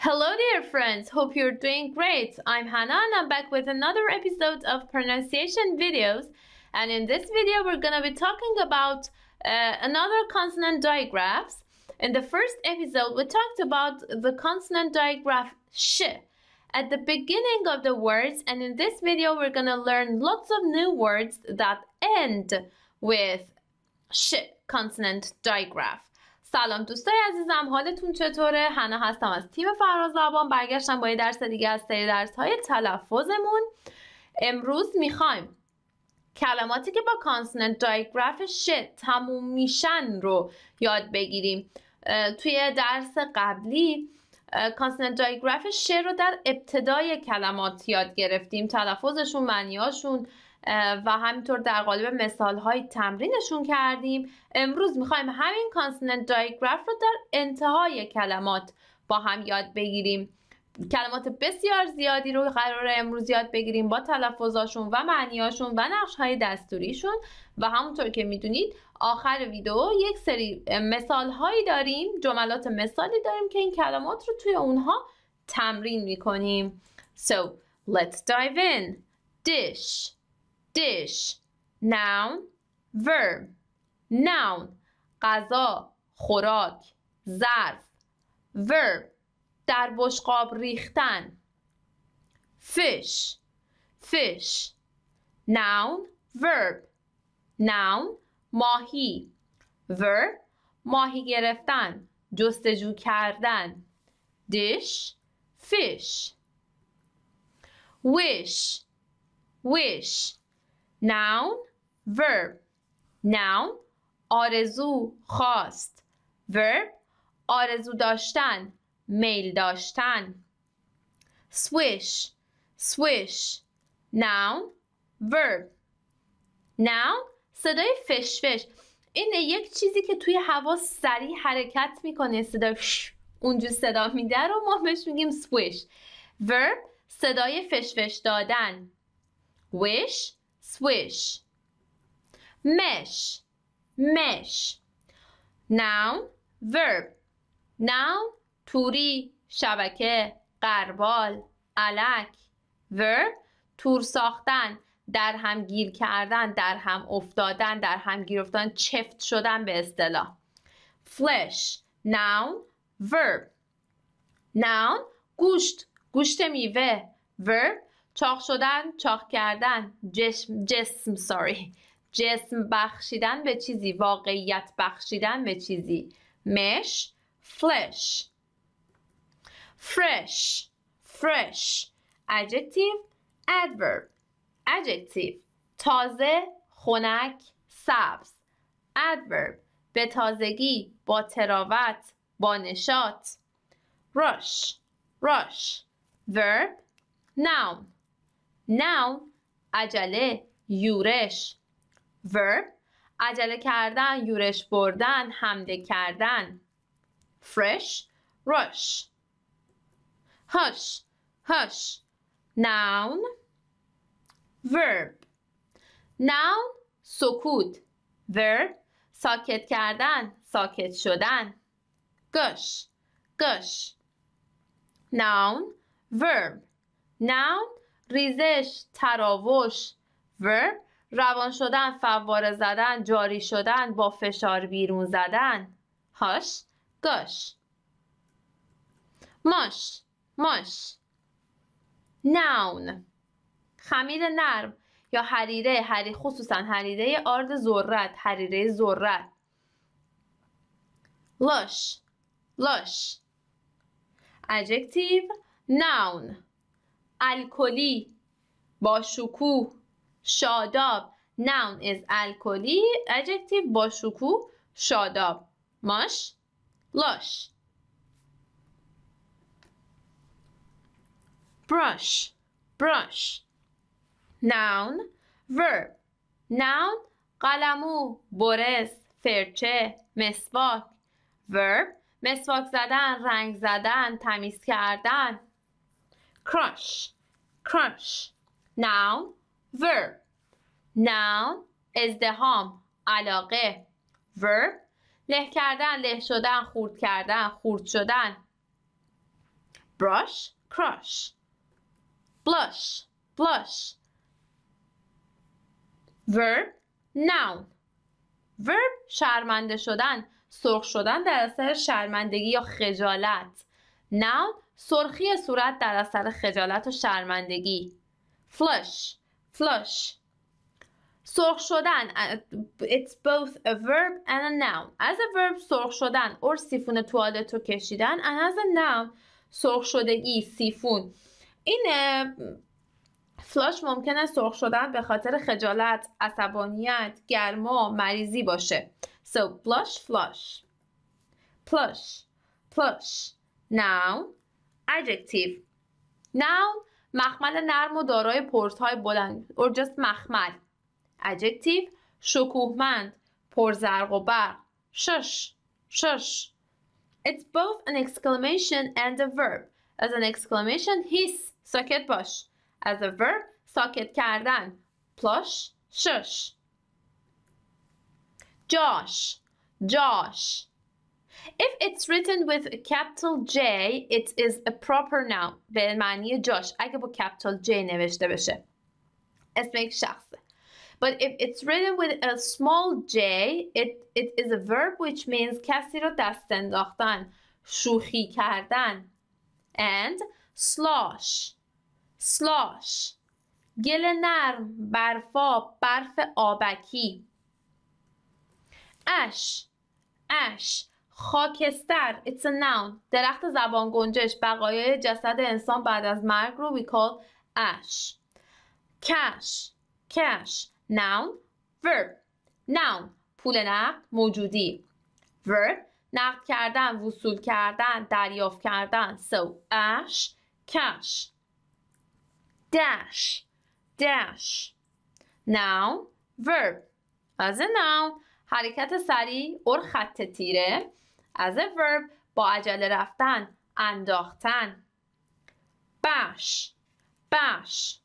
Hello, dear friends. Hope you're doing great. I'm Hannah and I'm back with another episode of pronunciation videos. And in this video, we're going to be talking about uh, another consonant digraphs. In the first episode, we talked about the consonant digraph sh at the beginning of the words. And in this video, we're going to learn lots of new words that end with sh consonant digraph. سلام دوستای عزیزم حالتون چطوره؟ هنا هستم از تیم فراز زبان برگشتم با یه درس دیگه از سری درس های تلفظمون امروز میخوایم کلماتی که با کانسننت دایگراف ش تموم میشن رو یاد بگیریم توی درس قبلی کانسننت دایگراف ش رو در ابتدای کلمات یاد گرفتیم تلفظشون معنیاشون و همینطور در قالب مثال های تمرینشون کردیم امروز میخوایم همین کانسوننت دایگراف رو در انتهای کلمات با هم یاد بگیریم کلمات بسیار زیادی رو قرار امروز یاد بگیریم با تلفظاشون و معنیاشون و نقش های دستوریشون و همونطور که میدونید آخر ویدیو یک سری مثال هایی داریم جملات مثالی داریم که این کلمات رو توی اونها تمرین میکنیم So let's dive in Dish dish noun verb noun غذا خوراک ظرف verb در بشقاب ریختن fish fish noun verb noun ماهی verb ماهی گرفتن جستجو کردن dish fish wish wish noun verb noun آرزو خواست verb آرزو داشتن میل داشتن swish swish noun verb noun صدای فش. این یک چیزی که توی هوا سریع حرکت میکنه صدا اونجور صدا میده رو ما بهش میگیم سویش verb صدای فش دادن wish swish. Mesh, mesh. Noun, verb. Noun, توری، شبکه، قربال، علک. verb, تور ساختن، در هم گیر کردن، در هم افتادن، در هم گیر چفت شدن به اصطلاح. flesh, noun, verb. noun, گوشت، گوشت میوه. verb, چاخ شدن، چاق کردن، جسم جسم ساری. جسم بخشیدن به چیزی، واقعیت بخشیدن به چیزی. مش فلش فرش فرش adjective adverb adjective تازه خنک سبز ادورب به تازگی با تراوت با نشاط رش رش ورب ناون noun عجله یورش verb عجله کردن یورش بردن حمله کردن fresh rush hush hush noun verb noun سکوت verb ساکت کردن ساکت شدن gush gush noun verb noun ریزش تراوش ورب روان شدن فواره زدن جاری شدن با فشار بیرون زدن هاش گاش ماش ماش ناون خمیر نرم یا حریره حری خصوصا حریره آرد ذرت حریره ذرت لاش لاش adjective noun الکلی با شکوه شاداب نون از الکلی adjective با شکوه شاداب ماش لاش brush brush noun verb نون قلمو برس فرچه مسواک verb مسواک زدن رنگ زدن تمیز کردن crush, crush. Noun, verb. Noun, ازدهام, علاقه. Verb, له کردن, له شدن, خورد کردن, خورد شدن. Brush, crush. Blush, blush. Verb, noun. Verb, شرمنده شدن. سرخ شدن در اثر شرمندگی یا خجالت. Noun, سرخی صورت در اثر خجالت و شرمندگی فلش سرخ شدن it's both a verb and a noun as a verb سرخ شدن or سیفون توالت رو کشیدن and as a noun سرخ شدگی سیفون این فلاش ممکنه سرخ شدن به خاطر خجالت، عصبانیت، گرما، مریضی باشه. So blush flush. Plush. Plush. Noun. adjective noun مخمل نرم و دارای پورت های بلند or just مخمل adjective شکوهمند پرزرق و برق شش شش It's both an exclamation and a verb. As an exclamation, هیس ساکت باش. As a verb, ساکت کردن. plush شش. جاش جاش If it's written with a capital J, it is a proper noun به معنی جاش اگه با capital J نوشته بشه اسم یک شخصه But if it's written with a small j, it, it is a verb which means کسی را دست انداختن, شوخی کردن. And slosh, slosh, گل نرم, برفاب, برف آبکی. ash, ash, خاکستر it's a noun درخت زبان گنجش بقایای جسد انسان بعد از مرگ رو we call ash کش کش noun verb noun پول نقد موجودی verb نقد کردن وصول کردن دریافت کردن so ash کش dash dash noun verb از a noun حرکت سریع اور خط تیره از ورب با عجله رفتن انداختن bash bash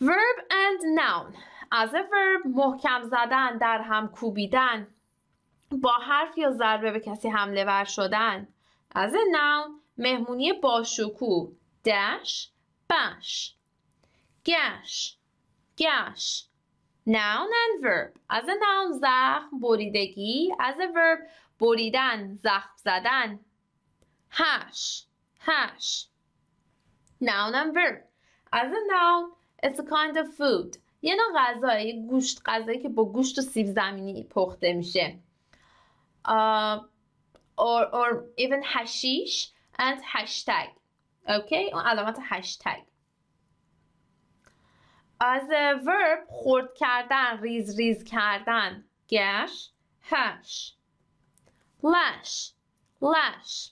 verb and noun از verb محکم زدن در هم کوبیدن با حرف یا ضربه به کسی حمله ور شدن از noun مهمونی شکو دش بش گش گش noun and verb از noun زخم بریدگی از verb بریدن زخم زدن هش هش noun and verb as a noun it's a kind of food یه نوع غذایی گوشت غذایی که با گوشت و سیب زمینی پخته میشه uh, or, or even hashish and hashtag okay اون علامت هشتگ از verb خورد کردن ریز ریز کردن گش هش lash lash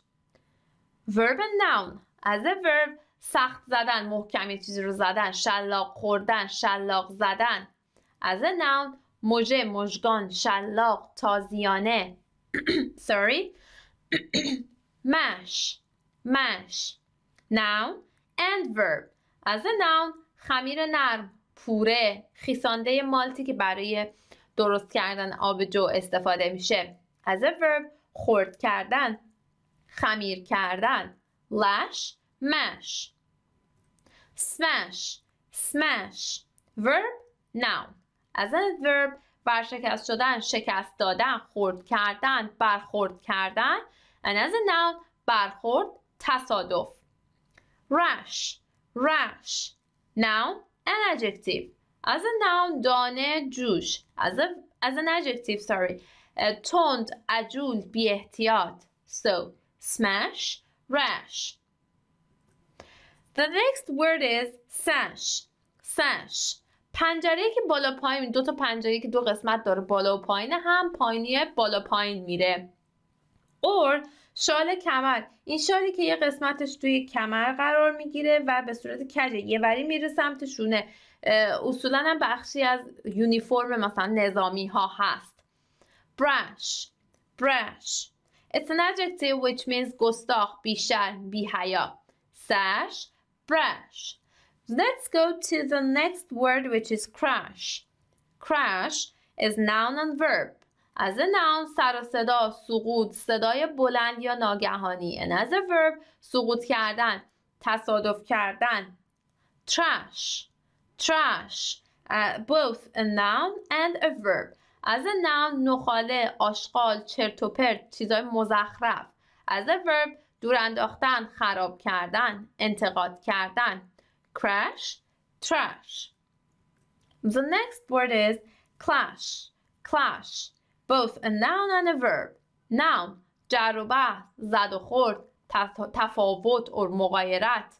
verb and noun as a verb سخت زدن محکم یه چیزی رو زدن شلاق خوردن شلاق زدن as a noun مژه مژگان شلاق تازیانه sorry mash mash noun and verb as a noun خمیر نرم پوره خیسانده مالتی که برای درست کردن آبجو استفاده میشه as a verb خرد کردن خمیر کردن lash mash smash smash verb noun as a verb برشکست شدن شکست دادن خرد کردن برخورد کردن and as a noun برخورد تصادف rash rash noun an adjective as a noun دانه جوش as a as an adjective sorry تند عجول بی احتیاط so smash rash the next word is sash sash پنجره که بالا پایین دو تا پنجره که دو قسمت داره بالا و پایین هم پایینی بالا پایین میره اور شال کمر این شالی که یه قسمتش توی کمر قرار میگیره و به صورت کجه یه وری میره سمت شونه اصولا بخشی از یونیفرم مثلا نظامی ها هست Brash, brash. It's an adjective which means گستاخ, be بیحیا. Sash, brash. Let's go to the next word which is crash. Crash is noun and verb. As a noun, سر و صدا, سقوط, صدای بلند یا ناگهانی. And as a verb, سقوط کردن, تصادف کردن. Trash, trash. Uh, both a noun and a verb. از نام نخاله آشغال چرت و پرت چیزای مزخرف از ورب دور انداختن خراب کردن انتقاد کردن crash trash The next word is clash clash both a noun and a verb noun جر و بحث زد و خورد تفاوت و مغایرت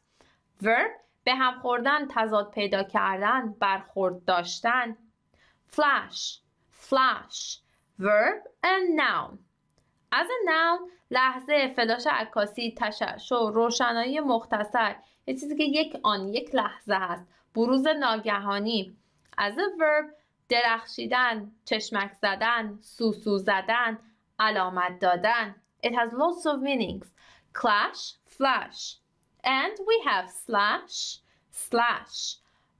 verb به هم خوردن تضاد پیدا کردن برخورد داشتن flash flash verb and noun از noun لحظه فلاش عکاسی تشعشع روشنایی مختصر یه چیزی که یک آن یک لحظه هست بروز ناگهانی از verb درخشیدن چشمک زدن سوسو زدن علامت دادن It has lots of meanings clash flash and we have slash slash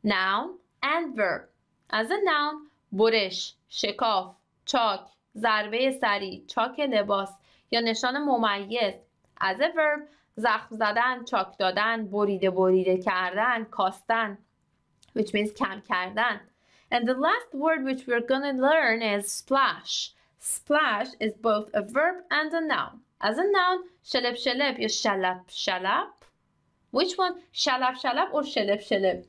noun and verb as a noun برش شکاف چاک ضربه سری چاک لباس یا نشان ممیز از ورب زخم زدن چاک دادن بریده بریده کردن کاستن which means کم کردن and the last word which we're gonna learn is splash splash is both a verb and a noun as a noun شلب شلب یا شلب شلب which one شلب شلب or شلب شلب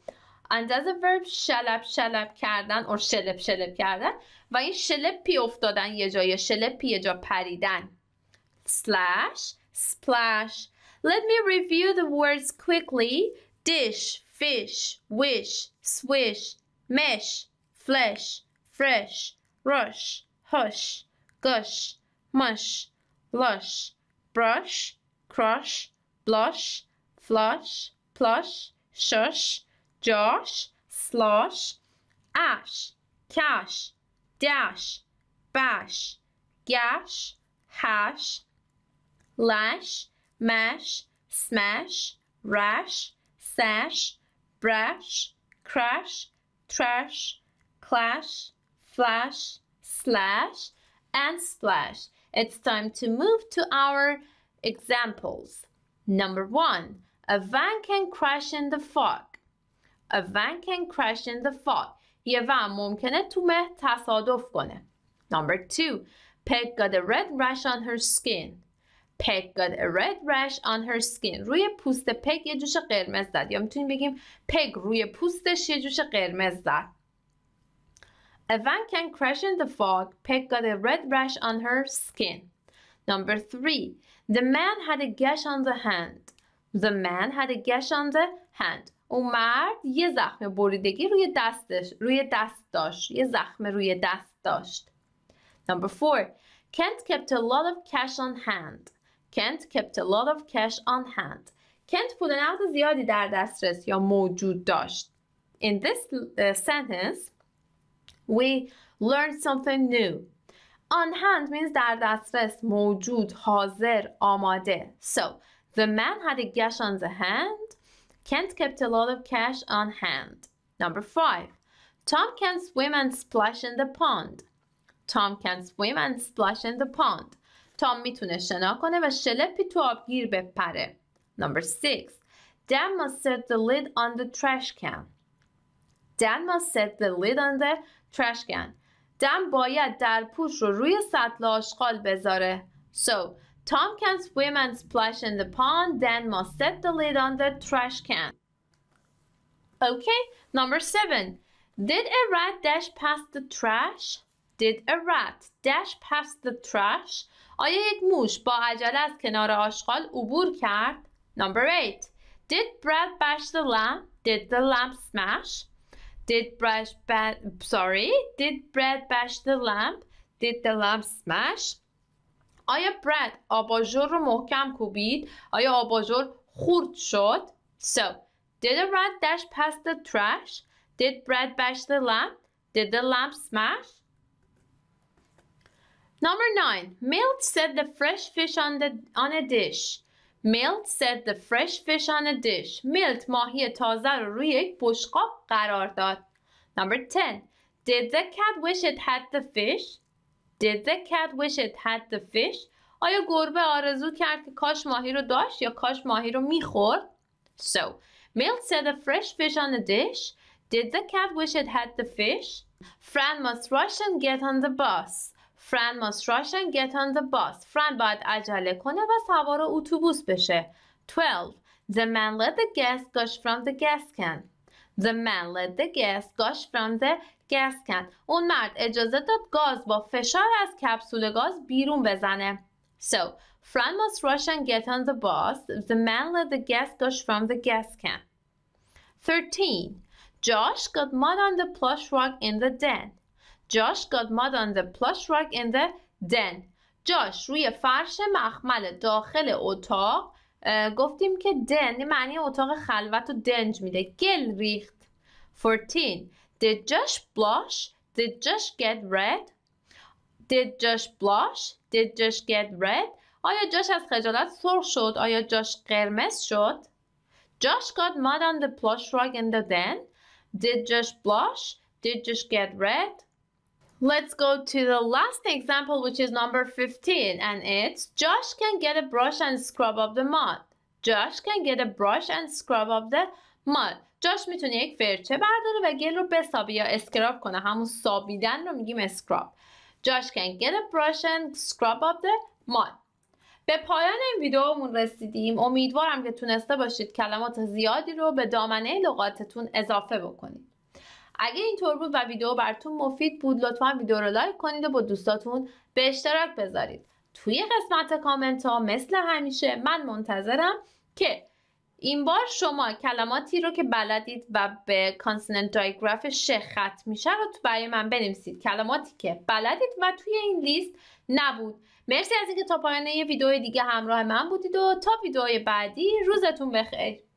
and as a verb شلب شلب کردن or شلب شلب کردن و این شلپی افتادن یه جای شلپی یه جا پریدن سلاش splash let me review the words quickly dish fish wish swish mesh flesh fresh rush hush gush mush lush brush crush blush flush plush shush josh slosh ash cash dash, bash, gash, hash, lash, mash, smash, rash, sash, brush, crash, trash, clash, flash, slash, and splash. It's time to move to our examples. Number one, a van can crash in the fog. A van can crash in the fog. یه و ممکنه تو مه تصادف کنه. Number two, Peg got a red rash on her skin. Peg got a red rash on her skin. روی پوست پگ یه جوش قرمز زد یا میتونیم بگیم پگ روی پوستش یه جوش قرمز زد. A van can crash in the fog. Peg got a red rash on her skin. Number three, the man had a gash on the hand. The man had a gash on the hand. اون مرد یه زخم بریدگی روی دستش روی دست داشت یه زخم روی دست داشت Number four Kent kept a lot of cash on hand Kent kept a lot of cash on hand Kent پول نقد زیادی در دسترس یا موجود داشت In this sentence we learned something new On hand means در دسترس موجود حاضر آماده So the man had a cash on the hand Kent kept a lot of cash on hand. Number 5. Tom can swim and splash in the pond. Tom can swim and splash in the pond. Tom میتونه شنا کنه و شلپی تو آبگیر بپره. Number 6. Dan must set the lid on the trash can. Dan must set the lid on the trash can. Dan باید در پوش رو روی سطل آشغال بذاره. So, Tom can swim and splash in the pond, Dan must set the lid on the trash can. Okay, number seven. Did a rat dash past the trash? Did a rat dash past the trash? آیا یک موش با عجله از کنار آشغال عبور کرد؟ Number 8. Did Brad bash the lamp? Did the lamp smash? Did Brad sorry, did Brad bash the lamp? Did the lamp smash? آیا برد آباژور رو محکم کوبید؟ آیا آباژور خورد شد؟ So, did the rat dash past the trash? Did Brad bash the lamp? Did the lamp smash? Number 9. Milt set the fresh fish on, the, on a dish. Milt set the fresh fish on a dish. Milt ماهی تازه رو روی یک بشقاب قرار داد. Number 10. Did the cat wish it had the fish? Did the cat wish it had the fish? آیا گربه آرزو کرد که کاش ماهی رو داشت یا کاش ماهی رو میخورد؟ So, Milt said a fresh fish on the dish. Did the cat wish it had the fish? Fran must rush and get on the bus. Fran must rush and get on the bus. Fran باید عجله کنه و سوار اتوبوس بشه. 12. The man let the gas gush from the gas can. The man let the gas gush from the gas can. اون مرد اجازه داد گاز با فشار از کپسول گاز بیرون بزنه. So, Fran must rush and get on the bus. The man let the gas gush from the gas can. 13. Josh got mud on the plush rug in the den. Josh got mud on the plush rug in the den. Josh روی فرش مخمل داخل اتاق گفتیم که دن معنی اتاق خلوت و دنج میده گل ریخت 14 Did Josh blush? Did Josh get red? Did Josh blush? Did Josh get red? آیا جاش از خجالت سرخ شد؟ آیا جاش قرمز شد؟ Josh got mud on the plush rug in the den. Did Josh blush? Did Josh get red? Let's go to the last example, which is number 15, and it's Josh can get a brush and scrub up the mud. Josh can get a brush and scrub up the mud. جاش میتونه یک فرچه برداره و گل رو بسابه یا اسکراب کنه. همون سابیدن رو میگیم اسکراب. Josh can get a brush and scrub up the mud. به پایان این ویدیومون رسیدیم. امیدوارم که تونسته باشید کلمات زیادی رو به دامنه لغاتتون اضافه بکنید. اگه اینطور بود و ویدیو براتون مفید بود لطفا ویدیو رو لایک کنید و با دوستاتون به اشتراک بذارید توی قسمت کامنت ها مثل همیشه من منتظرم که این بار شما کلماتی رو که بلدید و به کانسننت دایگراف ش ختم میشه رو تو برای من بنویسید کلماتی که بلدید و توی این لیست نبود مرسی از اینکه تا پایان یه ویدیو دیگه همراه من بودید و تا ویدیوهای بعدی روزتون بخیر